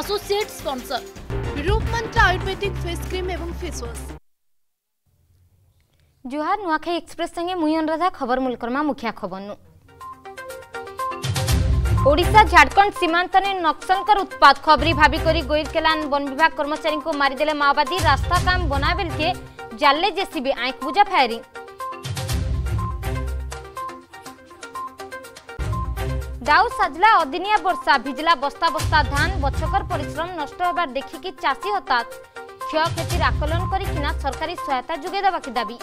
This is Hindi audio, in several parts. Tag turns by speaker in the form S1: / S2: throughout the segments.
S1: एसोसिएट स्पॉन्सर रूपमंत्रा आयुर्वेदिक फेस क्रीम एवं फेस वॉश जुहार नुआखाई एक्सप्रेस संगे मुई अनुराधा खबर मूलकर्मा मुख्य खबर नु ओडिशा झारखंड सीमांत ने नक्सल उत्पात खबरी भाभी करी गोइरकेलान वन विभाग कर्मचारी को मारिदेले माओवादी रास्ता काम बना बेल के जाले जेसीबी आंख बुजा फायरिंग ডাউ সাজলা অদিনিয়া বর্ষা ভিজিলা বস্তা বস্তা ধান বছকর পরিশ্রম নষ্ট হবার দেখিকি চাষী হতাশ ক্ষয়ক্ষতির আকলন করে কিনা সরকারি সহায়তা যোগাই দেওয়া দাবি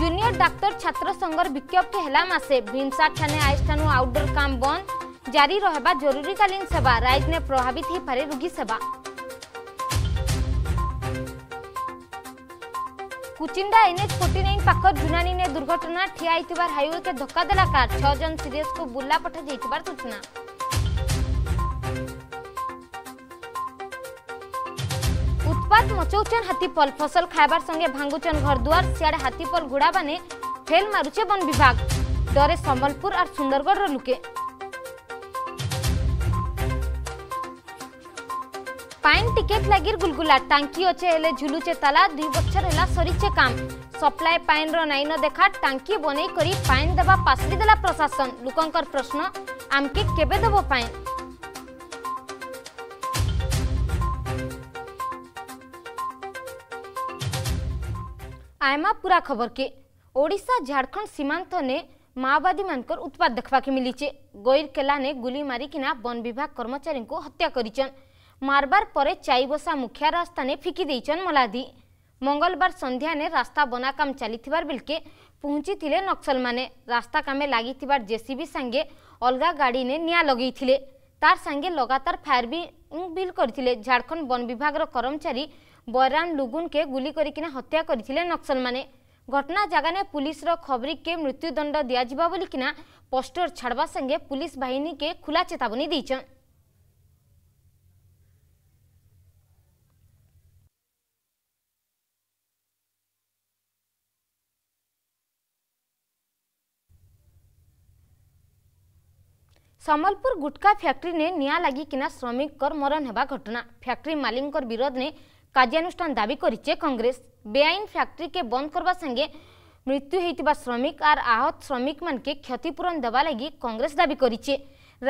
S1: জুনিয়র ডাক্তার ছাত্র সংঘর বিজ্ঞপ্তি হেলা মাসে ভীমসা ঠানে আইষ্ঠানু আউটডোর কাম বন্ধ জারি রহবা জরুরীকালীন সেবা রাইজ ने प्रभावित ही पारे रोगी सेवा ફુચિંડા એનએચ ફોર્ટી નાઇન પાખર જુનાનીને દુર્ઘટના ઠિયા હોઈથવાર હાઇવેકે ધક્કા દેલા કાર છ જણ સિરિયસકુ બુર્લા પઠાઇથવાર સૂચના ઉત્પાત મચાઉચન હાથીપલ ફસલ ખાઇવાર સંગે ભાંગુચન ઘરદુઆર સિયાડે હાથીપલ ઘોડાબાને ફેલ મારુચે વન વિભાગ ડરે સંબલપુર આર સુંદરગડર લુકે পাইন টিকেট লাগি গুলগুলা টাঙ্কি অছে হলে ঝুলুছে তালা দুই বছর হেলা সরিছে কাম সপ্লাই পাইনর নাইন দেখা টাঙ্কি বনেই করি পাইন দেবা পাসরি দেলা প্রশাসন লোকঙ্কর প্রশ্ন আমকে কেবে দেব পাইন आयमा पूरा खबर के ओडिशा झारखंड सीमांत ने माओवादी मानकर उत्पाद देखा मिली गोईर केला ने गुली मारिकिना वन विभाग कर्मचारी को हत्या करिचन মারবার পরে চাইবসা মুখিয়া রাস্তানে ফিকি দিয়েছেন মলাদি মঙ্গলবার সন্ধ্যায় রাস্তা বনা বনাকাম চালিবার বেলকে পৌঁছিলে নকসল মানে রাস্তা কামে লাগিবার জেসিবি সাঙ্গে অলগা গাড়ি নে নিয়া লগাইলে তার সাঙ্গে লগাতার ফায়ার বি বিল করে ঝাড়খণ্ড বন বিভাগর কর্মচারী বৈরান লুগুনকে গুলি করিকিনা হত্যা করে নকসল মানে ঘটনা জাগানে পুলিশর খবরকে মৃত্যুদণ্ড দিয়া কিনা পোস্টর ছাড়বা সাঙ্গে পুলিশ বাহিনীকে খোলা চেতাবনী দিয়েছেন ସମ୍ବଲପୁର ଗୁଟକା ଫ୍ୟାକ୍ଟ୍ରିରେ ନିଆଁ ଲାଗିକିନା ଶ୍ରମିକଙ୍କର ମରଣ ହେବା ଘଟଣା ଫ୍ୟାକ୍ଟ୍ରି ମାଲିକଙ୍କର ବିରୋଧରେ କାର୍ଯ୍ୟାନୁଷ୍ଠାନ ଦାବି କରିଛେ କଂଗ୍ରେସ ବେଆଇନ ଫ୍ୟାକ୍ଟ୍ରିକେ ବନ୍ଦ କରିବା ସାଙ୍ଗେ ମৃত্যু ହୋଇଥିବା ଶ୍ରମିକ ଆର୍ ଆହତ ଶ୍ରମିକମାନକେ କ୍ଷତିପୂରଣ ଦେବା ଲାଗି କଂଗ୍ରେସ ଦାବି କରିଛେ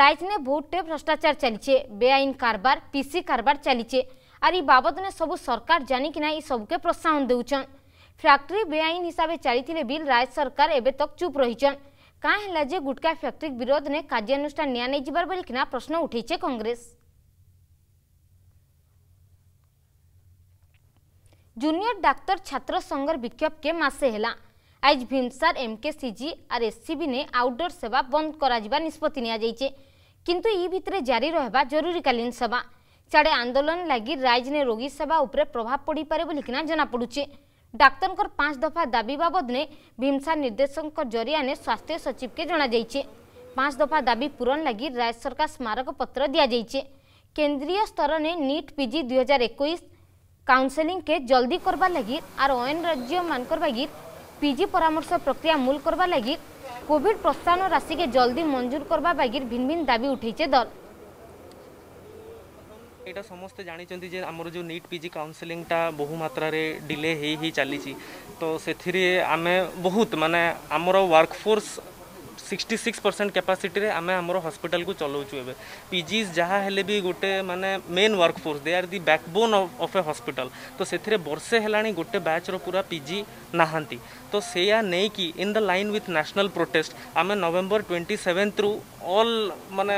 S1: ରାଇଜନେ ବହୁତଟେ ଭ୍ରଷ୍ଟାଚାର ଚାଲିଛେ ବେଆଇନ କାରବାର ପିସି କାରବାର ଚାଲିଛେ ଆର୍ ଇ ବାବଦନେ ସବୁ ସରକାର ଜାଣିକିନା ଇ ସବୁକେ ପ୍ରୋତ୍ସାହନ ଦେଉଛନ୍ ଫ୍ୟାକ୍ଟ୍ରି ବେଆଇନ ହିସାବେ ଚାଲିଥିଲେ ବିଲ୍ ରାଜ୍ୟ ସରକାର ଏବେ ତକ୍ ଚୁପ୍ ରହିଛନ୍ କାଁ ହେଲା ଯେ ଗୁଟକା ଫ୍ୟାକ୍ଟ୍ରି ବିରୋଧରେ କାର୍ଯ୍ୟାନୁଷ୍ଠାନ ନିଆଯାଇଯିବାର ବୋଲିକିନା ପ୍ରଶ୍ନ ଉଠେଇଛେ କଂଗ୍ରେସ জুনিয়র ডাক্তার ছাত্র সংঘর বিক্ষোভকে মাসে হেলা আজ ভীমসার এমকেসিজি আর এসসিবি নে আউটডোর সেবা বন্ধ করা নিষ্পতি নিয়া যাইছে কিন্তু ই ভিতরে জারি রহবা জরুরীকালীন সেবা চাড়ে আন্দোলন লাগি রাইজনে রোগী সেবা উপরে প্রভাব পড়িপারে বলিকিনা জনা পড়ুছে ডাক্তার পাঁচ দফা দাবি বাবদে ভীমসা নির্দেশক জরিয়ানে স্বাস্থ্য সচিবকে যাইছে পাঁচ দফা দাবি পূরণ লাগি রাজ্য সরকার স্মারকপত্র যাইছে কেন্দ্রীয় স্তরে নিট পিজি দুই হাজার একুশ কাউন্সেলিংকে জলদি করবার লাগি আর অন রাজ্য মানকর বাগি পিজি পরামর্শ প্রক্রিয়া মূল করবার লাগি কোভিড প্রস্থান রাশিকে জলদি মঞ্জুর করবা বাগির ভিন ভিন দাবি উঠেছে দল
S2: এটা সমস্ত জানিছন্তি যে আমরো যে NEET PG কাউন্সেলিং টা বহু মাত্রা রে ডিলে হেই হি চালিছি তো সেথিরে আমি বহুত মানে আমরো ওয়ার্ক ফোর্স 66% ক্যাপাসিটি রে আমি আমরো হসপিটাল কো চলোচু পিজি জহা হেলেবি গটে মানে main work force they are the backbone of of a hospital তো সেথিরে বর্ষে হেলানি গটে ব্যাচৰ পুরা PG নাহাந்தி তো সেইয়া নেকি in the line with national protest আমি নভেম্বর 27 থ্রু অল মানে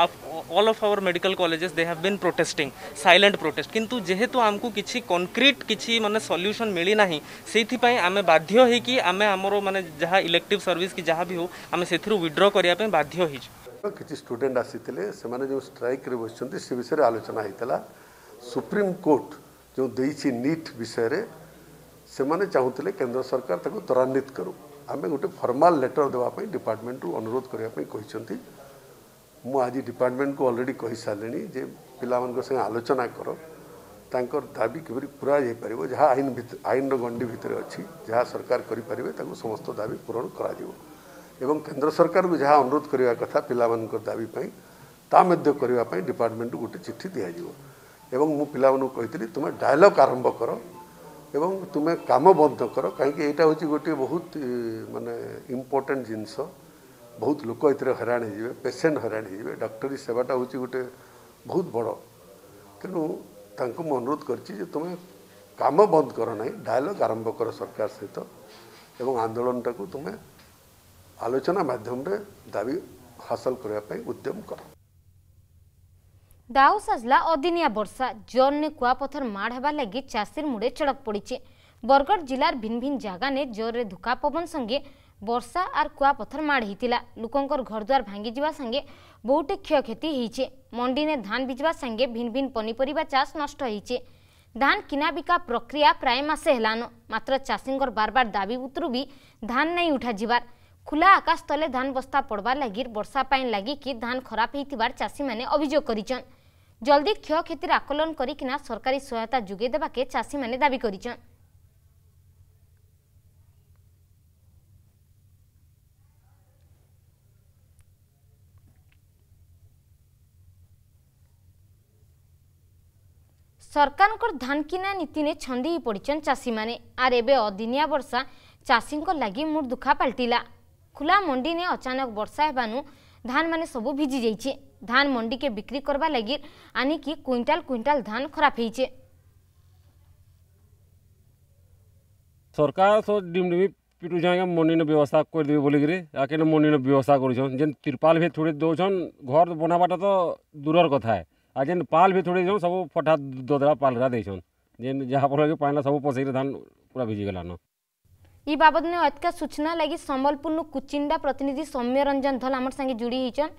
S2: आप all of our medical colleges they have been protesting silent protest किंतु जेहेतु आमको किसी कंक्रीट किसी मानने सल्यूशन मिली ना से आम बाध्य आम आम मानते जहाँ इलेक्टिव सर्विस कि जहाँ भी हो आम से विड्र करने बाध्य
S3: किसी स्टूडेंट आसी जो स्ट्राइक बस विषय आलोचना होता सुप्रीम कोर्ट जो देट विषय से मैंने चाहूल केन्द्र सरकार त्वरावित करू आम गोटे फर्माल लेटर देवाई डिपार्टमेंट रू अनुरोध करने मुझे डिपार्टमेंट को अलरेडी कही सारे जे पाने आलोचना कर तर दाबी किपर पूरा जा पार जहाँ आईन आईन रंडी भितर अच्छी जहाँ सरकार करें समस्त दाबी पूरण कर सरकार को जहाँ अनुरोध करवा कथा पिला दाबी ताप डिपार्टमेंट गोटे चिठी दिजाव मु पाने कही तुम्हें डायलग आरंभ कर तुम्हें कम बंद कर कहीं यहाँ हूँ गोटे बहुत मानने इम्पोर्टाट जिनस ବହୁତ ଲୋକ ଏଥିରେ ହଇରାଣ ହେଇଯିବେ ପେସେଣ୍ଟ ହଇରାଣ ହେଇଯିବେ ଡାକ୍ତରୀ ସେବାଟା ହେଉଛି ଗୋଟେ ବହୁତ ବଡ଼ ତେଣୁ ତାଙ୍କୁ ମୁଁ ଅନୁରୋଧ କରିଛି ଯେ ତୁମେ କାମ ବନ୍ଦ କର ନାହିଁ ଡାଏଲଗ୍ ଆରମ୍ଭ କର ସରକାର ସହିତ ଏବଂ ଆନ୍ଦୋଳନଟାକୁ ତୁମେ ଆଲୋଚନା ମାଧ୍ୟମରେ ଦାବି ହାସଲ କରିବା ପାଇଁ ଉଦ୍ୟମ କର
S1: ଦାଉ ସାଜଲା ଅଦିନିଆ ବର୍ଷା ଜୋରରେ କୁଆପଥର ମାଡ଼ ହେବା ଲାଗି ଚାଷୀর মুড়ে চড়ক পড়িছে বরগড় জেলার ভিন ভিন জায়গানে জোরে ধুকা পবন সঙ্গে ବର୍ଷା ଆର୍ କୁଆପଥର ମାଡ଼ ହେଇଥିଲା ଲୋକଙ୍କର ଘରଦ୍ୱାର ଭାଙ୍ଗିଯିବା ସାଙ୍ଗେ ବହୁଟେ କ୍ଷୟକ୍ଷତି ହେଇଛେ ମଣ୍ଡିନେ ଧାନ ବିଜିବା ସାଙ୍ଗେ ଭିନ୍ ଭିନ୍ ପନିପରିବା ଚାଷ ନଷ୍ଟ ହେଇଛେ ଧାନ କିଣାବିକା ପ୍ରକ୍ରିୟା ପ୍ରାୟ ମାସେ ହେଲାନ ମାତ୍ର ଚାଷୀଙ୍କର ବାରବାର ଦାବି ଉତରୁ ବି ଧାନ ନାଇଁ ଉଠାଯିବାର ଖୋଲା ଆକାଶ ତଳେ ଧାନ ବସ୍ତା ପଡ଼ବାର୍ ଲାଗି ବର୍ଷା ପାଇଁ ଲାଗିକି ଧାନ ଖରାପ ହେଇଥିବାର ଚାଷୀମାନେ ଅଭିଯୋଗ କରିଛନ୍ ଜଲ୍ଦି କ୍ଷୟକ୍ଷତିର ଆକଳନ କରିକିନା ସରକାରୀ ସହାୟତା ଯୋଗାଇ ଦେବାକେ ଚାଷୀମାନେ ଦାବି କରିଛନ୍ ସରକାରଙ୍କର ଧାନ କିନା ନୀତିରେ ଛନ୍ଦି ହୋଇ ପଡ଼ିଛନ୍ ଚାଷୀମାନେ ଆର୍ ଏବେ ଅଦିନିଆ ବର୍ଷା ଚାଷୀଙ୍କ ଲାଗି ମୁର୍ଦୁଖା ପାଲଟିଲା ଖୁଲା ମଣ୍ଡିନେ ଅଚାନକ ବର୍ଷା ହେବାନୁ ଧାନମାନେ ସବୁ ଭିଜି ଯାଇଛି ଧାନ ମଣ୍ଡିକେ ବିକ୍ରି କରିବା ଲାଗି ଆନିକି କୁଇଣ୍ଟାଲ କୁଇଣ୍ଟାଲ ଧାନ ଖରାପ ହେଇଛେ
S4: ସରକାର ଡିମ୍ଡିବି পিটুছে আজ্ঞা মন্ডির ব্যবস্থা করে দেবে বলিকি আগে মন্ডির ব্যবস্থা করছেন যে তিরপাল ভি থোড়ি দৌছন ঘর বনাবাটা তো দূরের কথা आ जेन पाल भी थोड़ी दे सब फटा ददरा पालरा देछन जेन सब पसी धान पूरा भिजी गलान
S1: ई बाबद ने अतक सूचना लगी समबलपुर कुचिंडा प्रतिनिधि सौम्य रंजन धल हमर संगे जुड़ी हिचन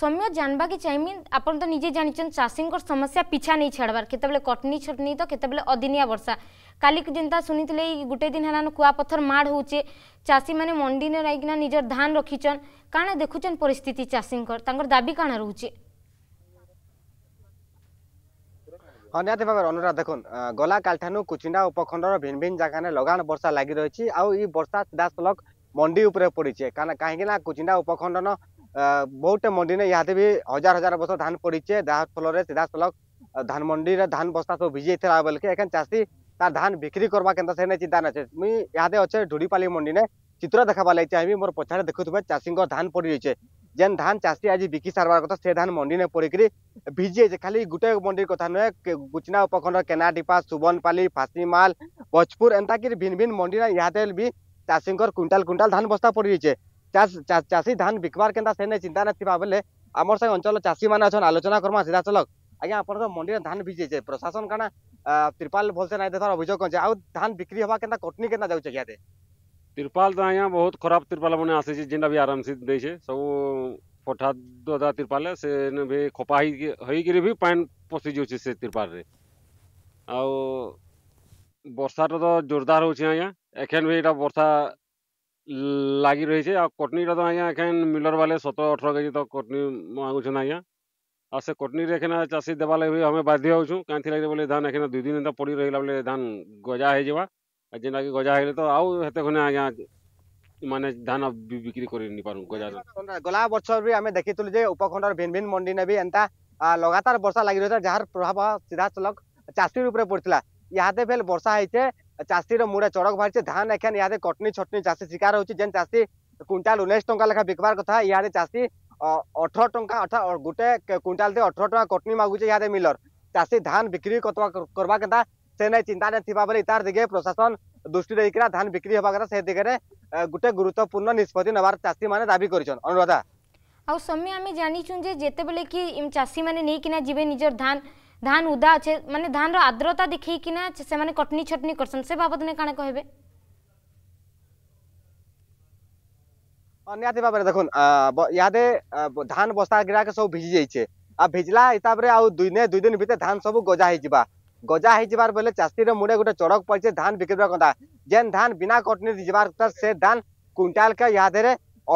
S1: सौम्य जानबा की चाहिए आप तो निजे जानचन चाषी समस्या पिछा नहीं छाड़बार केत कटनी छटनी तो केत अदिनिया वर्षा काल जिनता सुनी थे गोटे दिन है कुआपथर माड़ हो चाषी मैंने मंडी ने रहीकिना निजर धान रखिचन काण देखुन परिस्थिति चाषी दाबी काण रोचे
S2: ନିହାତି ଭାବରେ ଅନୁରାଗ ଦେଖୁନ୍ ଗଲା କାଲିଠାନୁ କୁଚିଣ୍ଡା ଉପଖଣ୍ଡର ଭିନ୍ ଭିନ୍ ଜାଗାରେ ଲଗାଣ ବର୍ଷା ଲାଗି ରହିଛି ଆଉ ଇ ବର୍ଷା ସିଧାସଳଖ ମଣ୍ଡି ଉପରେ ପଡ଼ିଛେ କାହିଁକିନା କୁଚିଣ୍ଡା ଉପଖଣ୍ଡନ ବହୁତଟେ ମଣ୍ଡିନେ ଇହାଦେ ବି ହଜାର ହଜାର ବର୍ଷ ଧାନ ପଡ଼ିଛେ ଯାହା ଫଳରେ ସିଧାସଳଖ ଧାନ ମଣ୍ଡିରେ ଧାନ ବସ୍ତା ସବୁ ଭିଜିଯାଇଥିଲା ବେଲକେ ଏଖେନ୍ ଚାଷୀ তার ধান বিক্রি করবা কেন সে নেই চিন্তা নাছে মুই ইহাদে অছে ঢুড়িপালি মন্ডিনে চিত্র দেখাবার লাগি চাহিবি মোর পছাড়ে দেখুথিবে চাষীঙ্কর ধান পড়ি যাইছে যেন ধান চাষী আজ বিকি সারবার কথা সে ধান মন্ডি নে পড়িকি ভিজিয়েছে খালি গোটে মন্ডির কথা নয় গুচনা উপখণ্ড কেনাডিপা সুবনপালি ফাঁসিমাল ভোজপুর এন্তাকি ভিন ভিন মন্ডি না ইহাতে বি চাষীঙ্কর কুইন্টাল কুইন্টাল ধান বস্তা পড়িছে চাষী ধান বিকবার কেনা সে চিন্তা নথিবা বেলে আমার সঙ্গে অঞ্চল চাষী মানে অছন আলোচনা করমা সিধা চলক আজ্ঞা আপনার মন্ডিরে ধান ভিজিছে প্রশাসন কানা ত্রিপাল ভলসে নাই দেখার অভিযোগ আছে আউ ধান বিক্রি হওয়া কেনা কটনি কেনা যাচ্ছে ইয়াতে तिरपाल तो आज
S4: बहुत खराब तिरपाल मैंने आसी जेनटा भी आराम से दे सब पठा दा तिरपाल से भी खपा होकर भी पानी पशि जाऊे से तिरपाल आर्षा तो जोरदार हो एखेन भी यहाँ बर्षा लग रही है आ कटनी तो आजा एखेन मिलर वाले सतर अठर के जी तो कटनी मांगुन आजा आ से कटनी एखना चाषी देवा लगे भी हमें बाध्य होगी कहीं लगे बोले धान एखे दुदिन पड़ तो पड़ी बोले धान गजा हो जावा जेनता कि गजा तो आते घने आज माने धान बिक्री करनी
S2: गला बर्ष भी आम देखी उपखंड भिन भिन मंडी ने भी एंता लगातार बर्षा लगी रही था जहाँ प्रभाव सीधा सलख चाषी पड़ता इहादे फेल वर्षा होते चाषी मुड़े चड़क बाहर धान एखे इहादे कटनी छटनी चाषी शिकार हो जेन चाषी क्विंटाल उन्नीस टाँह लेखा बिकवार कथा इहादे चाषी अठर टाँग अठा गोटे क्विंटाल अठर टाँग कटनी मगुचे इहादे मिलर चाषी धान बिक्री करवा कथा से नहीं चिंता नहीं तार दिगे प्रशासन दृष्टि देखना धान बिक्री हवा कथा से दिगरे गोटे गुरुत्वपूर्ण निष्पत्ति नवार चाषी मैंने दावी कर अनुराधा
S1: आउ समय आम जानी जिते बेले कि चाषी मैंने नहीं कि जी निजर धान धान उदा अच्छे मानते धान रद्रता देखना से कटनी छटनी कर बाबद ने कण कहे
S2: निहाती भाव देख यादे धान बस्ता गिराक सब भिजि जाइए आ भिजला हिसाब से आई दिन भीतर धान सब गजा हो गजा हो बोले चाषी मुड़े गोटे चड़क पड़े धान बिक्री कथा जेन धान बिना कटनी जबार कथा से धान क्विंटाल के या देर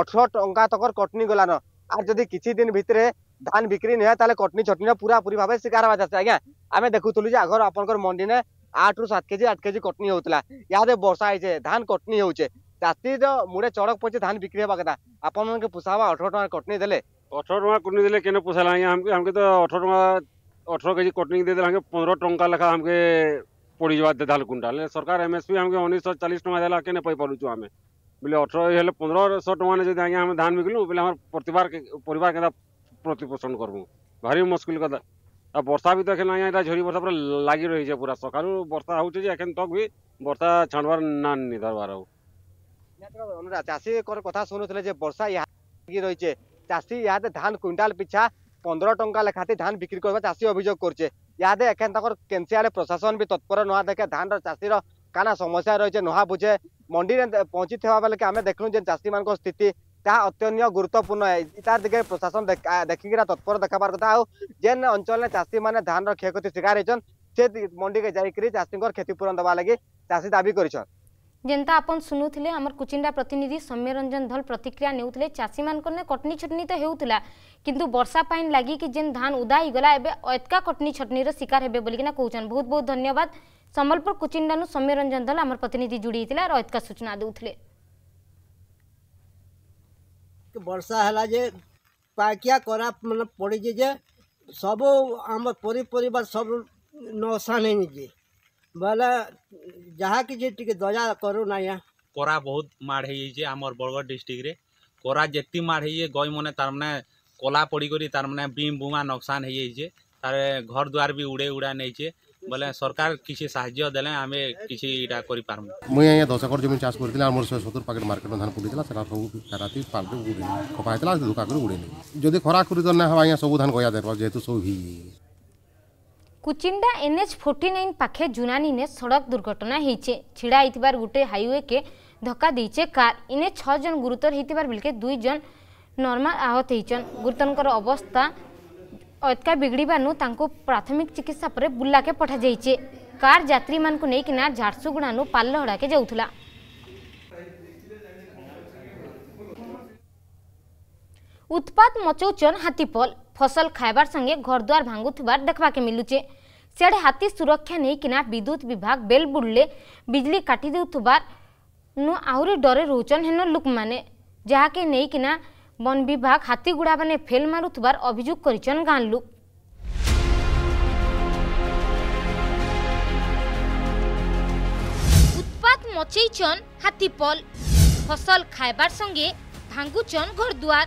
S2: अठर टा तक कटनी गलान आर जदि किसी दिन भितर धान बिक्री नुए तो कटनी छटनी पूरा पूरी भाव शिकार होगा चाषी आज्ञा आम देखुल आगर आप मंडी ने आठ रु सात के जी आठ के जी कटनी होता या बर्षा होचे धान कटनी होचे चाषी मुड़े चड़क पड़े धान बिक्री होगा कथा आपन के पोसा अठर टाँह कटनी देखने अठर टाँह कटनी देखने
S4: पोसा आज हमको तो अठर टाँह अठर के जी कटनी दे हमके पंद्रह टाँह लेखा हमके पड़ जावा दे दाल कुंटा सरकार एम एस पी हमें उन्नीस सौ चालीस टाँग देला के पाई पारुचु आम बोले अठर हेल्ले पंद्रह शौ टाने जब आज आम धान बिकलु बोले हमारे परिवार पर प्रतिपोषण करमु भारी मुस्किल कदा आ वर्षा भी तो एखन आज्ञा एटा झड़ी वर्षा पूरा लगी रही है पूरा सकाल बर्षा होचे जे एखन तक भी बर्षा छाणवार ना नहीं धरवार
S2: चाषी कथ କଥା बर्षा ଯେ ବର୍ଷା ଏହା ଲାଗି ରହିଛେ ଚାଷୀ ଇହାଦେ ଧାନ পনেরো টঙ্কা লেখাতে ধান বিক্রি করবা চাষী অভিযোগ করছে ইয়াদে এখান তাকর কেনসিয়ালে প্রশাসন বি তৎপর নহা দেখে ধানর চাষীর কানা সমস্যা রয়েছে নহা বুঝে মন্ডিরে পৌঁছি থাকা বেলকে আমি দেখলু যে চাষী মান স্থিতি তা অত্যন্ত গুরুত্বপূর্ণ তার দিকে প্রশাসন দেখিকিনা তৎপর দেখাবার কথা আউ যে অঞ্চলে চাষী মানে ধানর ক্ষয়ক্ষতি শিকার হয়েছেন সে মন্ডিকে যাইকি চাষীঙ্কর ক্ষতিপূরণ দেওয়া লাগি চাষী দাবি করেছেন
S1: जेन्ता आप सुनुले आम कुचिंडा प्रतिनिधि सौम्यरंजन धल प्रतिक्रिया ने चाषी मान कटनी छटनी तो होता किंतु वर्षा पाइन लगे कि जेन धान उदा होगा एत्का कटनी छटनी रिकार हे बोलना कौन बहुत बहुत धन्यवाद समबलपुर कुचिंडा सौम्यरंजन धल आम प्रतिनिधि जोड़ी और एत्का सूचना दूसरे
S2: वर्षा है जे पाकिया करा मतलब पड़ी जे सब आम पर सब नुकसान है ବୋଲେ ଯାହାକି ଯେ ଟିକେ ଦୟା କରୁ ନାଇଁ
S4: କରା ବହୁତ ମାଡ଼ ହେଇଯାଇଛି ଆମର ବରଗଡ଼ ଡିଷ୍ଟ୍ରିକ୍ଟରେ କରା ଯେତିକି ମାଡ଼ ହେଇଛେ ଗଈମାନେ ତାରମାନେ କଲା ପଡ଼ିକରି ତାରମାନେ ବିମ୍ ବୁମା ନକସାନ ହେଇଯାଇଛେ ତାର ଘର ଦ୍ୱାର ବି ଉଡ଼େଇ ଉଡ଼ା ନେଇଛେ ବୋଲେ ସରକାର କିଛି ସାହାଯ୍ୟ ଦେଲେ ଆମେ କିଛି ଇଟା କରିପାରମୁ ମୁଇଁ ଆଜ୍ଞା ଦଶ ଏକର ଜମି ଚାଷ କରିଥିଲି ଆମର ଶହେ ସତୁରି ପ୍ୟାକେଟ୍ ମାର୍କେଟ୍ ଧାନ ପଡ଼ିଥିଲା ସେଟା ସବୁ ରାତି ପାଲଟି ଉଡ଼େଇ କପା ହେଇଥିଲା ଧୁକା କରି ଉଡ଼େଇ ଯଦି ଖରା କରି ତ ନା ହେବ ଆଜ୍ଞା ସବୁ ଧାନ ଗଜା ଦେବ ଯେହେତୁ ସବୁ ଭିଜି
S1: কুচিন্ডা এনএচ ফোর্টি নাইন পাখে জুনানিনে সড়ক দুর্ঘটনা হয়েছে ছিড়া হইতিবার গোটে হাইওয়েকে ধক্কা দিয়েছে কার ইনে ছজন গুরুতর হইতিবার বেলকে দুইজন নর্মাল আহত হয়েছেন গুরুতরঙ্কর অবস্থা অতকা বিগড়ানু তাঁকু প্রাথমিক চিকিৎসা পরে বুল্লাকে পঠা যাইছে কার যাত্রী মানুষ নেইকিনা ঝারসুগুড়ানু পাল্লহড়াকে যাওয়া উৎপাত মচৌচন হাতিপল ফসল খাইবার সঙ্গে ঘরদুয়ার ভাঙ্গুবার দেখবাকে মিলুছে সিয়াড়ে হাতি সুরক্ষা নেইকিনা বিদ্যুৎ বিভাগ বেল বুড়লে বিজলি কাটি দেউবার নু আহরি ডরে রোচন হেন লোক মানে যাকে নেইকিনা বন বিভাগ হাতিগুড়া মানে ফেল মারুবার অভিযোগ করেছেন গাঁ লোক উৎপাত মচেইছন হাতিপল ফসল খাইবার সঙ্গে ভাঙ্গুচন ঘর দুয়ার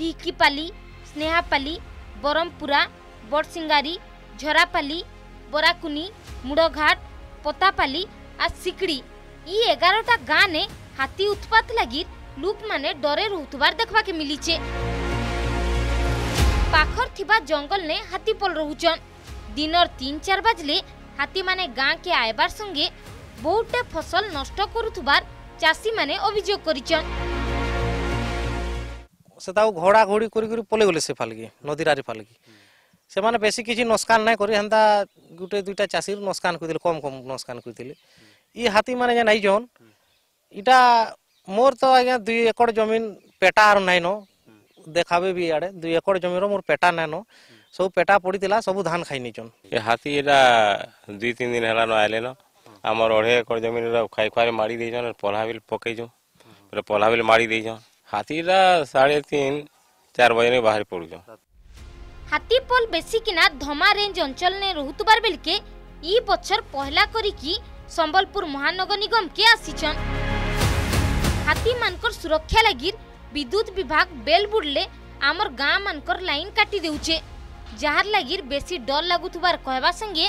S1: ঢিকিপালি স্নেহাপালি বরমপুরা বড়সিঙ্গারি ঝরাপালি বরাকুনি মুড়ঘাট পতাপালি আর সিকড়ি ই এগারোটা গাঁনে হাতি উৎপাত লাগি লোকমানে ডরে রুথবার দেখবাকে মিলিছে পাখর থিবা জঙ্গল নে হাতি পল রহুচন দিনর তিন চার বাজলে হাতি মানে গাঁকে আয়বার সঙ্গে বহুটে ফসল নষ্ট করুথবার চাষী মানে অভিযোগ করিছন
S2: সে তাও ঘোড়া ঘোড়ি করি করি পলে গেলে সে ফালগি নদীর আরি ফালগি সেমানে বেশি কিছু নস্কান নাই করি হেন্তা গুটে দুইটা চাষির নস্কান করে কম কম নসকান করে ই হাতি মানে যে নাই জন ইটা মোর তো আজ্ঞা দুই একর জমিন পেটা আর নাই নাইন দেখাবে বি আড়ে দুই একর জমির মোর পেটা নাই নাইন সব পেটা পড়িলা সব ধান খাই নিছন
S4: এ হাতি এটা দুই তিন দিন আইলে আইলেন আমার অঢ়ে একর জমিন খাই খুয়ারে মারি দিয়েছন পলহাবিল পকাইছন পলহাবিল মারি দিয়েছন হাতিটা সাড়ে তিন চার বাজে বাহারি পড়ুছ
S1: হাতি পল বেশি কিনা ধমা রেঞ্জ অঞ্চল নে রহুতবার বেলকে ই বছর পহলা করি কি সম্বলপুর মহানগর নিগম কে আসিছন হাতি মানকর সুরক্ষা লাগির বিদ্যুৎ বিভাগ বেল বুড়লে আমার গাঁ মানকর লাইন কাটি দেউছে যাহার লাগির বেশি ডর লাগুথবার কহবা সঙ্গে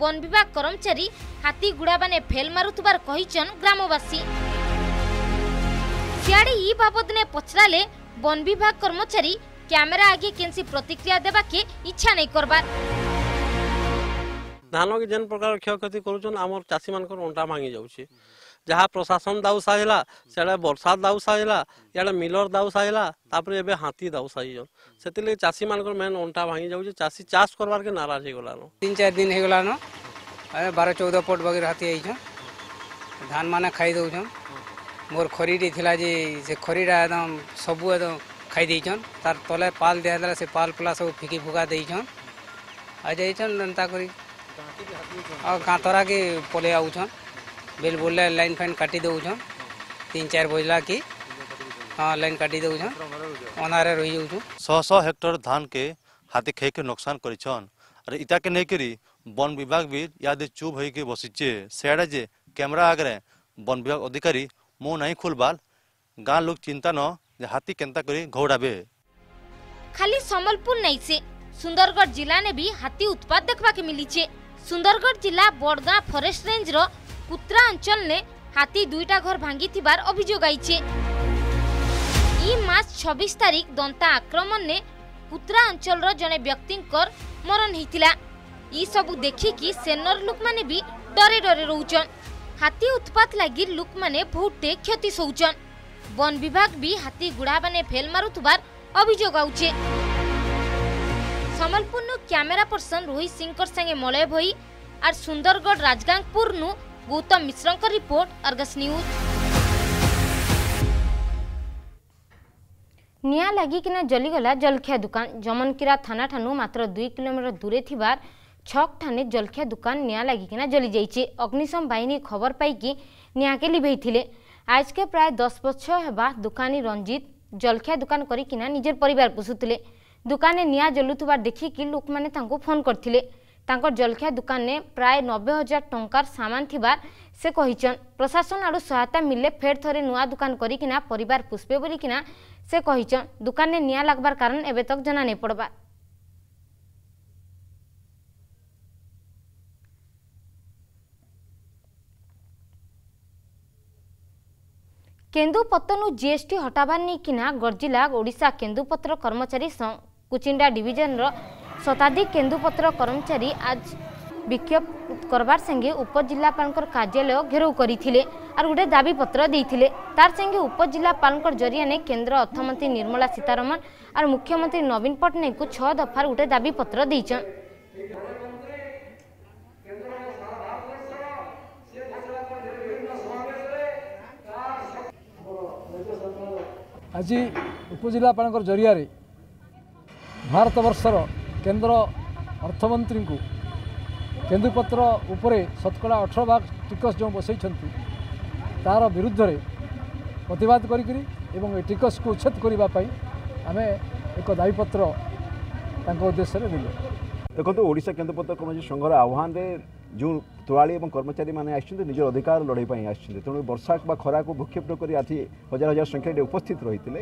S1: বন বিভাগ কর্মচারী হাতি গুড়া মানে ফেল মারুথবার কহিছন গ্রামবাসী ସିଆଡ଼େ ଇ ବାବଦନେ ପଚରାଲେ ବନ ବିଭାଗ କର୍ମଚାରୀ କ୍ୟାମେରା ଆଗେ କେନ୍ସି ପ୍ରତିକ୍ରିୟା ଦେବାକେ ଇଚ୍ଛା ନାଇଁ କରବାର୍
S4: ଧାନକେ ଯେନ୍ ପ୍ରକାର କ୍ଷୟକ୍ଷତି କରୁଛନ୍ ଆମର ଚାଷୀମାନଙ୍କର ଅଣ୍ଟା ଭାଙ୍ଗି ଯାଉଛି ଯାହା ପ୍ରଶାସନ ଦାଉସା ହେଲା ସିଆଡ଼େ ବର୍ଷା ଦାଉସା ହେଲା ଇଆଡ଼େ ମିଲର ଦାଉସା ହେଲା ତାପରେ ଏବେ ହାତୀ ଦାଉସା ହେଇଛନ୍ ସେଥିଲାଗି ଚାଷୀମାନଙ୍କର ମେନ୍ ଅଣ୍ଟା ଭାଙ୍ଗି ଯାଉଛି ଚାଷୀ ଚାଷ କରବାର୍କେ ନାରାଜ ହେଇଗଲାନ
S2: ତିନି ଚାରି ଦିନ ହେଇଗଲାନ ବାର ଚଉଦ ପଟ ବଗିର ହାତୀ ହେଇଛନ୍ ଧାନ ମାନେ ଖାଇ ଦଉଛନ୍ मोर खरी थी खरीटा एकदम सब एकदम खाई तार तले पाल दिया से पाल पुला सब फिकी फुका देन आ जातरा कि पल आऊन बिल बुले लाइन फाइन काटि दौन तीन चार बजला कि हाँ लाइन काटि दौन अनार रही
S3: जाऊ शह हेक्टर धान के हाथी खेई के नुकसान कर इटा के नहीं वन विभाग भी याद चुप हो बसीचे सियाड़े जे कैमरा आगे वन विभाग अधिकारी ମୁଁ ନାହିଁ ଖୋଲବାଲ ଗାଁ ଲୋକ ଚିନ୍ତା ନ ଯେ ହାତୀ କେନ୍ତା କରି ଘଉଡ଼ାବେ
S1: ଖାଲି ସମ୍ବଲପୁର ନାଇଁ ସେ ସୁନ୍ଦରଗଡ଼ ଜିଲ୍ଲାନେ ବି ହାତୀ ଉତ୍ପାଦ ଦେଖବାକେ ମିଲିଛେ ସୁନ୍ଦରଗଡ଼ ଜିଲ୍ଲା ବଡ଼ଗାଁ ଫରେଷ୍ଟ ରେଞ୍ଜର କୁତ୍ରା ଅଞ୍ଚଳନେ হাতি দুইটা ঘর ভাঙ্গি থিবার অভিযোগ আইছে ই মাস ছবিশ তারিখ দন্তা আক্রমণে কুত্রা অঞ্চলর জনে ব্যক্তিঙ্কর মরণ হয়েছিল ই সবু দেখিকি সেনর লোকমানে বি ডরে ডরে রৌচন हाथी उत्पात लगी लुक मैंने भोटे क्षति सौचन वन विभाग भी हाथी गुड़ा मैंने फेल मारुवार अभोग आमलपुर क्यमेरा पर्सन रोहित सिंह संगे मलय भई आर सुंदरगढ़ राजगांगपुर गौतम मिश्रों रिपोर्ट अर्गस न्यूज निया लगिकिना जलीगला जलखिया दुकान जमनकिरा थाना ठानु मात्र दुई किलोमीटर दूरे थी ছক ঠানে জলখিয়া দোকান নিয়া লাগিকিনা জলি যাইছে অগ্নিশম বাহিনী খবর পাইকি নিয়াকে লিভাইলে আজকে প্রায় দশ বছর হওয়া দোকানী রঞ্জিত জলখিয়া দোকান করিকিনা নিজের পরিবার পোষুলে দোকানে নিয়া জলুথবার দেখিকি লোক মানে তাঁকু ফোন করলে তাঁকর জলখিয়া দোকানে প্রায় নবে হাজার টঙ্কার সামান থিবার সে কহিছন প্রশাসন আড়ু সহায়তা মিলে ফের থরে নূয়া দোকান করিকিনা পরিবার পুষবে বলিকিনা সে কহিছন দোকানে নিয়া লাগবার কারণ এবে তক জানা নেই পড়বার କେନ୍ଦୁପତନୁ ଜିଏସ୍ଟି ହଟାବାର୍ ନେଇକିନା ଗର୍ଜିଲା ଓଡ଼ିଶା କେନ୍ଦୁପତ୍ର କର୍ମଚାରୀ ସଂଘ କୁଚିଣ୍ଡା ଡିଭିଜନର ଶତାଧିକ କେନ୍ଦୁପତ୍ର କର୍ମଚାରୀ ଆଜ ବିକ୍ଷୋଭ କରବାର୍ ସାଙ୍ଗେ ଉପଜିଲ୍ଲାପାଳଙ୍କର କାର୍ଯ୍ୟାଳୟ ଘେରାଉ କରିଥିଲେ ଆର୍ ଗୋଟେ ଦାବିପତ୍ର ଦେଇଥିଲେ ତାର୍ ସାଙ୍ଗେ ଉପଜିଲ୍ଲାପାଳଙ୍କର ଜରିଆରେ କେନ୍ଦ୍ର ଅର୍ଥମନ୍ତ୍ରୀ ନିର୍ମଳା ସୀତାରମଣ ଆର୍ ମୁଖ୍ୟମନ୍ତ୍ରୀ ନବୀନ ପଟ୍ଟନାୟକଙ୍କୁ ଛଅ ଦଫାର ଗୋଟେ ଦାବିପତ୍ର ଦେଇଛନ୍ତି
S2: ଆଜି ଉପଜିଲ୍ଲାପାଳଙ୍କ ଜରିଆରେ ଭାରତବର୍ଷର କେନ୍ଦ୍ର ଅର୍ଥମନ୍ତ୍ରୀଙ୍କୁ କେନ୍ଦୁପତ୍ର ଉପରେ ଶତକଡ଼ା ଅଠର ଭାଗ ଟିକସ ଯେଉଁ ବସେଇଛନ୍ତି ତାର ବିରୁଦ୍ଧରେ ପ୍ରତିବାଦ କରିକିରି ଏବଂ ଏ ଟିକସକୁ ଉଚ୍ଛେଦ କରିବା ପାଇଁ ଆମେ ଏକ ଦାବିପତ୍ର ତାଙ୍କ
S3: ଉଦ୍ଦେଶ୍ୟରେ ନେଲୁ ଦେଖନ୍ତୁ ଓଡ଼ିଶା କେନ୍ଦ୍ରପତ୍ର କୌଣସି ସଂଘର ଆହ୍ୱାନରେ ଯେଉଁ ତୋଳାଳି ଏବଂ କର୍ମଚାରୀମାନେ ଆସିଛନ୍ତି ନିଜର ଅଧିକାର ଲଢ଼େଇ ପାଇଁ ଆସିଛନ୍ତି ତେଣୁ ବର୍ଷା ବା ଖରାକୁ ଭୂକ୍ଷେପ କରି ଆଜି ହଜାର ହଜାର ସଂଖ୍ୟାରେ ଉପସ୍ଥିତ ରହିଥିଲେ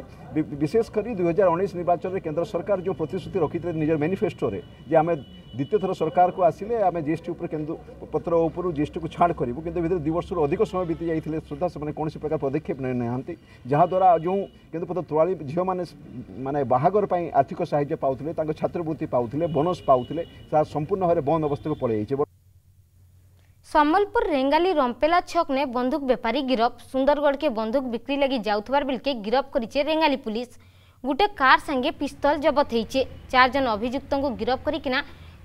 S3: ବିଶେଷ କରି ଦୁଇହଜାର ଉଣେଇଶ ନିର୍ବାଚନରେ କେନ୍ଦ୍ର ସରକାର ଯେଉଁ ପ୍ରତିଶ୍ରୁତି ରଖିଥିଲେ ନିଜର ମ୍ୟାନିଫେଷ୍ଟୋରେ ଯେ ଆମେ ଦ୍ୱିତୀୟ ଥର ସରକାରକୁ ଆସିଲେ ଆମେ ଜି ଏସ୍ ଟି ଉପରେ କିନ୍ତୁ ପତ୍ର ଉପରୁ ଜି ଏସ୍ ଟିକୁ ଛାଡ଼ କରିବୁ କିନ୍ତୁ ଭିତରେ ଦୁଇ ବର୍ଷରୁ ଅଧିକ ସମୟ ବିତି ଯାଇଥିଲେ ସୁଦ୍ଧା ସେମାନେ କୌଣସି ପ୍ରକାର ପଦକ୍ଷେପ ନେଇନାହାନ୍ତି ଯାହାଦ୍ୱାରା ଯେଉଁ କିନ୍ତୁ ପତ୍ର ତୋଳାଳି ଝିଅମାନେ ମାନେ ବାହାଘର ପାଇଁ ଆର୍ଥିକ ସାହାଯ୍ୟ ପାଉଥିଲେ ତାଙ୍କ ଛାତ୍ରବୃତ୍ତି ପାଉଥିଲେ ବୋନସ୍ ପାଉଥିଲେ ତାହା ସମ୍ପୂର୍ଣ୍ଣ ଭାବରେ ବନ୍ଦ ଅବସ୍ଥାକୁ ପଳାଇଯାଇଛି
S1: ସମ୍ବଲପୁର ରେଙ୍ଗାଲି ରମ୍ପେଲା ଛକ୍ନେ ବନ୍ଧୁକ ବେପାରୀ ଗିରଫ ସୁନ୍ଦରଗଡ଼କେ ବନ୍ଧୁକ ବିକ୍ରି ଲାଗି ଯାଉଥିବାର ବେଳେ ଗିରଫ କରିଛେ ରେଙ୍ଗାଲି ପୁଲିସ ଗୋଟେ କାର୍ ସାଙ୍ଗେ ପିସ୍ତଲ ଜବତ ହେଇଛେ ଚାରି ଜଣ ଅଭିଯୁକ୍ତଙ୍କୁ ଗିରଫ କରିକିନା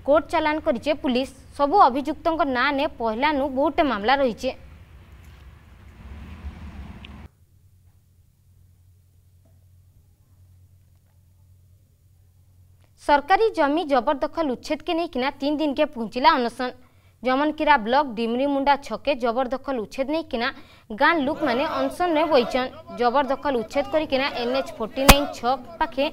S1: କୋର୍ଟ ଚାଲାଣ କରିଛେ ପୁଲିସ ସବୁ ଅଭିଯୁକ୍ତଙ୍କ ନାଁ ନେ ପହିଲାନୁ ବହୁତ ମାମଲା ରହିଛେ ସରକାରୀ ଜମି ଜବରଦଖଲ ଉଚ୍ଛେଦକେ ନେଇକିନା ତିନି ଦିନକେ ପହଞ୍ଚିଲା ଅନଶନ जमनकीरा ब्लक डिमरीमुंडा छके जबरदखल उच्छेद नहीं किना गाँव लुक मैंने अनशन में बोचन जबरदखल उच्छेद करना एन एच फोर्टी नाइन छक पाखे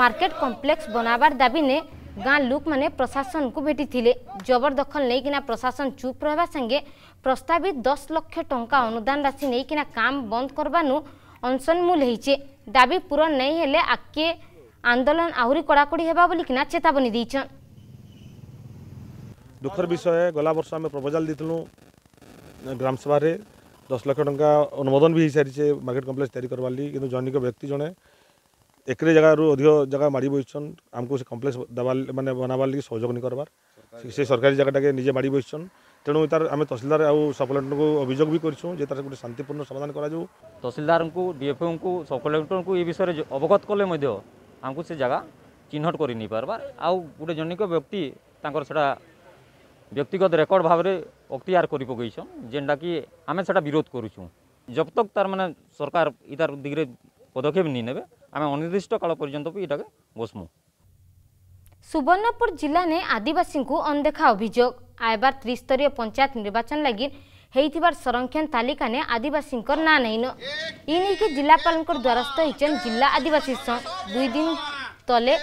S1: मार्केट कम्प्लेक्स बनाबार दाबी ने ଗାଁ ଲୋକମାନେ ପ୍ରଶାସନକୁ ଭେଟିଥିଲେ ଜବରଦଖଲ ନେଇକିନା ପ୍ରଶାସନ ଚୁପ୍ ରହିବା ସାଙ୍ଗେ ପ୍ରସ୍ତାବିତ ଦଶ ଲକ୍ଷ ଟଙ୍କା ଅନୁଦାନ ରାଶି ନେଇକିନା କାମ ବନ୍ଦ କରବାନୁ ଅନସନମୂଲ ହେଇଛେ ଦାବି ପୂରଣ ନେଇ ହେଲେ ଆଗ୍କେ ଆନ୍ଦୋଳନ ଆହୁରି କଡ଼ାକଡ଼ି ହେବା ବୋଲିକିନା ଚେତାବନୀ ଦେଇଛନ୍
S4: दुखर विषय गला बर्ष आम प्रपोजाल देलुँ ग्राम सभा दस लक्ष टा अनुमोदन भी हो सारी मार्केट कम्प्लेक्स तैयारी करवा कि जनिक व्यक्ति जड़े एक जगह अधिक जगह माड़ बसन आमको कम्प्लेक्स देवा मानते बनाबार लगे सहयोग नहीं करार से सरकारी जगह टाइम निजे माड़ बसन तेणु तार आम तहसिलदार आ कलेक्टर को अभियोग भी करूँ जो तरह गोटे शांतिपूर्ण समाधान करा
S2: तहसिलदार को डीएफओ को सब कलेक्टर को यह विषय अवगत कले आमको से जगह चिन्हट कर नहीं पार्बार आउ गोटे जनिक व्यक्ति से ব্যক্তিগত রেকর্ড ভাবে অক্তিয়ার করে পকাইছন যেটা কি আমি সেটা বিরোধ করুছু যবতক তার মানে সরকার ইটার দিকে পদক্ষেপ নিয়ে নেবে আমি অনির্দিষ্ট কাল পর্যন্ত এটাকে বসমু
S1: সুবর্ণপুর জেলা নে আদিবাসী অনদেখা অভিযোগ আয়বার ত্রিস্তরীয় পঞ্চায়েত নির্বাচন লাগি হয়েবার সংরক্ষণ তালিকা নে আদিবাসী না ଏ ନେଇକି জেলাপাল দ্বারস্থ হয়েছেন জেলা আদিবাসী সঙ্গ দুই দিন তলে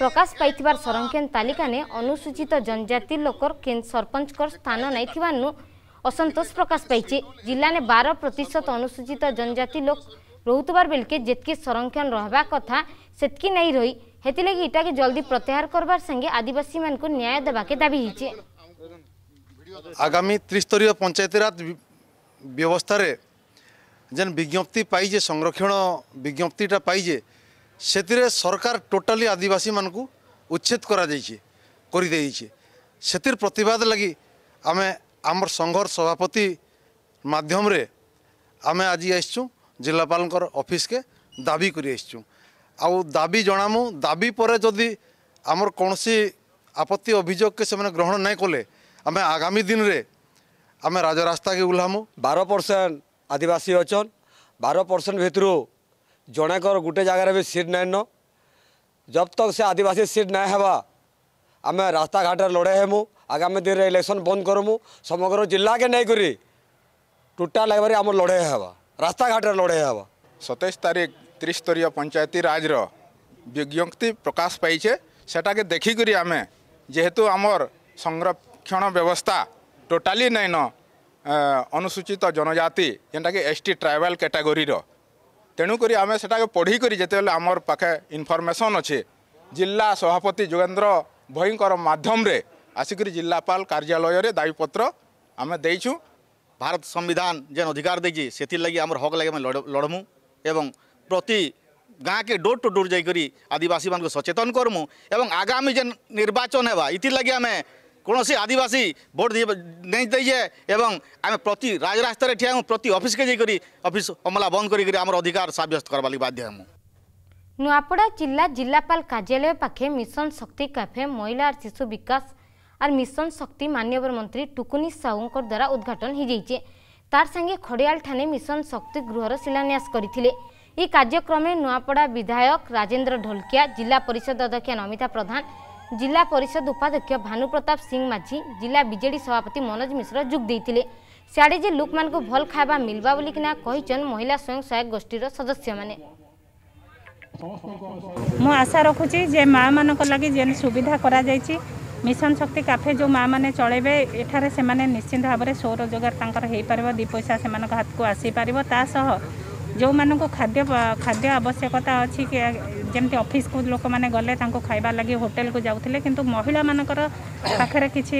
S1: প্রকাশ পাইথিবার সংরক্ষণ তালিকানে অনুসূচিত জনজাতি লোকর সরপঞ্চ স্থান নাই থিবানু অসন্তোষ প্রকাশ পাইছে জিলানে বার প্রতিশত অনুসূচিত জনজাতি লোক রহুতবার বেলকে যেতকি সংরক্ষণ রহবা কথা সেতকি নাই রই হেতিলাগি ইটাকে জলদি প্রত্যাহার করবার সঙ্গে আদিবাসী মানুষ ন্যায় দেবাকে দাবি হয়েছে
S3: আগামী ত্রিস্তরীয় পঞ্চায়েতরাজ ব্যবস্থায় যে বিজ্ঞপ্তি পাইছে সংরক্ষণ বিজ্ঞপ্তিটা পাইছে ସେଥିରେ ସରକାର ଟୋଟାଲି ଆଦିବାସୀମାନଙ୍କୁ ଉଚ୍ଛେଦ କରାଯାଇଛି କରିଦେଇଛି ସେଥିର ପ୍ରତିବାଦ ଲାଗି ଆମେ ଆମର ସଂଘର ସଭାପତି ମାଧ୍ୟମରେ ଆମେ ଆଜି ଆସିଛୁ ଜିଲ୍ଲାପାଳଙ୍କର ଅଫିସକେ ଦାବି କରି ଆସିଛୁ ଆଉ ଦାବି ଜଣାମୁ ଦାବି ପରେ ଯଦି ଆମର କୌଣସି ଆପତ୍ତି ଅଭିଯୋଗକେ ସେମାନେ ଗ୍ରହଣ ନାଇଁ କଲେ ଆମେ ଆଗାମୀ ଦିନରେ ଆମେ ରାଜରାସ୍ତାକେ ଓହ୍ଲାମୁ ବାର ପରସେଣ୍ଟ ଆଦିବାସୀ ଅଛନ୍ ବାର ପରସେଣ୍ଟ ଭିତରୁ
S2: ଜଣେକର ଗୋଟେ ଜାଗାରେ ବି ସିଟ୍ ନାଇଁନ ଜବ୍ ତକ୍ ସେ ଆଦିବାସୀ ସିଟ୍ ନାଇଁ ହେବା ଆମେ ରାସ୍ତାଘାଟରେ ଲଢ଼େଇ ହେମୁ ଆଗାମୀ ଦିନରେ ଇଲେକ୍ସନ୍ ବନ୍ଦ କରମୁ ସମଗ୍ର ଜିଲ୍ଲାକେ ନେଇକରି ଟୋଟାଲ୍ ହେବାରେ ଆମର ଲଢ଼େଇ ହେବା ରାସ୍ତାଘାଟରେ ଲଢ଼େଇ ହେବା ସତେଇଶ ତାରିଖ ତ୍ରିସ୍ତରୀୟ ପଞ୍ଚାୟତୀ ରାଜର ବିଜ୍ଞପ୍ତି ପ୍ରକାଶ ପାଇଛେ ସେଟାକେ ଦେଖିକରି ଆମେ ଯେହେତୁ ଆମର ସଂରକ୍ଷଣ ବ୍ୟବସ୍ଥା ଟୋଟାଲି ନାଇଁନ ଅନୁସୂଚିତ ଜନଜାତି ଯେନ୍ଟାକି ଏସ୍ ଟି ଟ୍ରାଇବାଲ୍ କାଟାଗୋରୀର তেণুকরি আমি সেটাকে পড়িকি যেতবে আমার পাখে ইনফরমেসন অছে জেলা সভাপতি যোগেন্দ্র ভয়ঙ্কর মাধ্যমে আসিক জেলাপাল কার্যালয়ের দাবিপত্র আমি দিয়েছু ভারত সংবিধান যে অধিকার দিয়েছি সেগে আমার হক লাগে আমি লড়মু এবং প্রতি গাঁকে ডোর টু ডোর যাই আদিবাসী মানুষ সচেতন করমু এবং আগামী যে নির্বাচন হওয়া ইতির লাগে আমি কোণী আদিবাসী ভোট নেই দিয়ে এবং আমি প্রতি রাজরাস্তায় ঠিয়া হ্যাঁ প্রতি অফিসকে যাই অফিস অমলা বন্ধ করি আমার অধিকার সাব্যস্ত করবার লাগে বাধ্য হ্যাঁ
S1: नुआपड़ा জেলা জেলাপাল কার্যালয় পাখে মিশন শক্তি कैफे মহিলা আর শিশু বিকাশ আর মিশন শক্তি मान्यवर মন্ত্রী টুকুনি साहू দ্বারা উদ্ঘাটন হয়ে जाइए तार संगे खड़ियाल ठाने मिशन शक्ति गृहर शिलान्यास करते এই কার্যক্রমে নুয়াপড়া বিধায়ক রাজেন্দ্র ঢোলকিয়া জেলা পরিষদ অধ্যক্ষা নমিতা প্রধান ଜିଲ୍ଲା ପରିଷଦ ଉପାଧ୍ୟକ୍ଷ ଭାନୁପ୍ରତାପ ସିଂ ମାଝୀ ଜିଲ୍ଲା ବିଜେଡି ସଭାପତି ମନୋଜ ମିଶ୍ର ଯୋଗ ଦେଇଥିଲେ ସିଆଡ଼େ ଯେ ଲୋକମାନଙ୍କୁ ଭଲ ଖାଇବା ମିଲବା ବୋଲିକିନା କହିଛନ୍ ମହିଳା ସ୍ୱୟଂ ସହାୟକ ଗୋଷ୍ଠୀର ସଦସ୍ୟମାନେ ମୁଁ ଆଶା ରଖୁଛି ଯେ ମାଆମାନଙ୍କ ଲାଗି ଯେନ୍ ସୁବିଧା କରାଯାଇଛି ମିଶନ ଶକ୍ତି କାଫେ ଯେଉଁ ମାଆମାନେ ଚଳାଇବେ ଏଠାରେ ସେମାନେ ନିଶ୍ଚିନ୍ତ ଭାବରେ ସ୍ୱରୋଜଗାର ତାଙ୍କର ହୋଇପାରିବ ଦୁଇ ପଇସା ସେମାନଙ୍କ ହାତକୁ ଆସିପାରିବ ତା ସହ ଯେଉଁମାନଙ୍କୁ ଖାଦ୍ୟ
S2: ଖାଦ୍ୟ ଆବଶ୍ୟକତା ଅଛି କି ଯେମିତି ଅଫିସ୍କୁ ଲୋକମାନେ ଗଲେ ତାଙ୍କୁ ଖାଇବା ଲାଗି ହୋଟେଲକୁ
S1: ଯାଉଥିଲେ କିନ୍ତୁ ମହିଳାମାନଙ୍କର ପାଖରେ କିଛି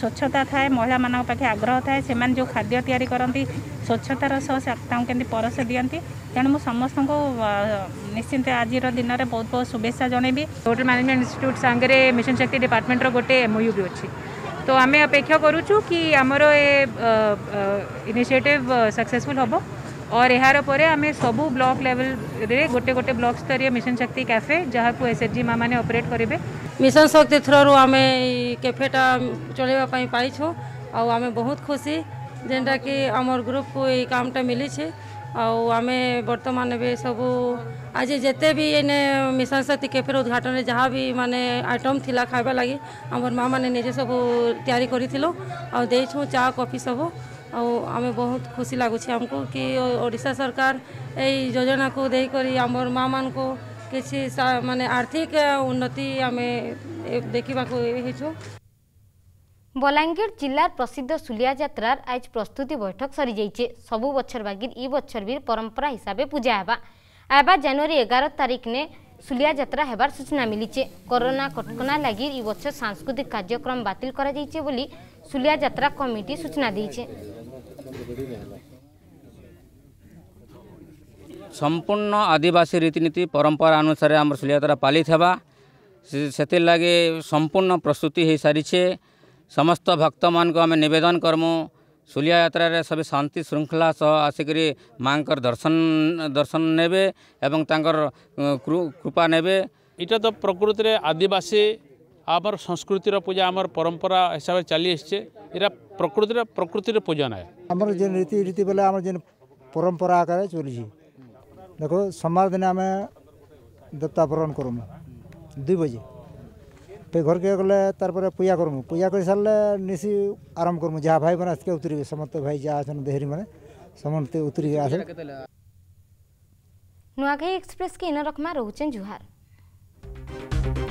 S1: ସ୍ୱଚ୍ଛତା ଥାଏ ମହିଳାମାନଙ୍କ ପାଖେ ଆଗ୍ରହ ଥାଏ ସେମାନେ ଯେଉଁ ଖାଦ୍ୟ ତିଆରି କରନ୍ତି ସ୍ୱଚ୍ଛତାର ସହ ତାଙ୍କୁ କେମିତି ପରଶ ଦିଅନ୍ତି ତେଣୁ ମୁଁ ସମସ୍ତଙ୍କୁ ନିଶ୍ଚିନ୍ତ ଆଜିର ଦିନରେ ବହୁତ ବହୁତ ଶୁଭେଚ୍ଛା ଜଣେଇବି ହୋଟେଲ ମ୍ୟାନେଜମେଣ୍ଟ ଇନଷ୍ଟିଚ୍ୟୁଟ୍ ସାଙ୍ଗରେ
S2: ମିଶନ ଶକ୍ତି ଡିପାର୍ଟମେଣ୍ଟର ଗୋଟେ ଏମ୍ଓୟୁ ବି ଅଛି ତ ଆମେ ଅପେକ୍ଷା କରୁଛୁ କି ଆମର ଏ ଇନିସିଏଟିଭ୍ ସକ୍ସେସଫୁଲ୍ ହେବ और यार पर आम सब ब्लक लेवल गोटे गोटे ब्लक स्तर मिशन शक्ति कैफे जहाँ को एस एच जी माँ मैंने अपरेट करेंगे मिशन
S1: शक्ति थ्रु आम कैफेटा चलवाई पाई आम बहुत खुशी जेनटा कि आम ग्रुप को ये कामटा मिली है आउ आम बर्तमान भी
S2: सब आज जिते भी एने मिशन शक्ति कैफे उद्घाटन जहाँ भी माने आइटम
S1: थी खावा लगी आम माँ मैंने निजे सब या करूँ चा कॉफी सब ଆଉ ଆମେ ବହୁତ ଖୁସି ଲାଗୁଛି ଆମକୁ କି ଓଡ଼ିଶା ସରକାର ଏଇ ଯୋଜନାକୁ ଦେଇକରି ଆମର ମାଆମାନଙ୍କୁ କିଛି ମାନେ ଆର୍ଥିକ ଉନ୍ନତି ଆମେ ଦେଖିବାକୁ ହେଇଛୁ ବଲାଙ୍ଗୀର ଜିଲ୍ଲାର ପ୍ରସିଦ୍ଧ ସୁଲିଆ ଯାତ୍ରାର ଆଜି ପ୍ରସ୍ତୁତି ବୈଠକ ସରିଯାଇଛି ସବୁ ବଛର ବାଗିର ଇ ବଛର ବି ପରମ୍ପରା ହିସାବେ ପୂଜା ହେବା ଆବା ଜାନୁଆରୀ ଏଗାର ତାରିଖରେ সুলিয়া যাত্রা হবার সূচনা মিলিছে করোনা কটকনা লাগি এবছর সাংস্কৃতিক কার্যক্রম বাতিল করা যাইছে বলে ସୁଲିଆ ଯାତ୍ରା କମିଟି ସୂଚନା ଦେଇଛେ
S2: ସମ୍ପୂର୍ଣ୍ଣ ଆଦିବାସୀ ରୀତିନୀତି ପରମ୍ପରା ଅନୁସାରେ ଆମର ସୁଲିଆଯାତ୍ରା ପାଲିଥିବା ସେଥିର୍ଲାଗି ସମ୍ପୂର୍ଣ୍ଣ ପ୍ରସ୍ତୁତି ହୋଇସାରିଛେ ସମସ୍ତ ଭକ୍ତମାନଙ୍କୁ ଆମେ ନିବେଦନ କର୍ମୁ ସୁଲିଆ ଯାତ୍ରାରେ ସବେ ଶାନ୍ତି ଶୃଙ୍ଖଳା ସହ ଆସିକରି ମାଙ୍କର ଦର୍ଶନ ଦର୍ଶନ ନେବେ ଏବଂ ତାଙ୍କର କୃପା ନେବେ ଏଇଟା ତ ପ୍ରକୃତିରେ ଆଦିବାସୀ
S4: আমার সংস্কৃতির পূজা আমার পরম্পরা হিসাবে চালি এসছে এটা প্রকৃতির প্রকৃতির পূজা নয়
S2: আমার যে রীতি রীতি বলে আমার যে পরম্পরা আকারে চলছে দেখো সোমবার দিনে আমি দেবতা পূরণ করম দুই বজে ঘরকে গেলে তারপরে পূজা করম পূজা করে সারলে নিশি আরম্ভ করম যা ভাই মানে আজকে উতরিবে সমস্ত ভাই যা আছেন দেহরি মানে সমস্ত উতরিকে আসেন
S1: नुआघाई एक्सप्रेस के इन रखमा रोचन जुहार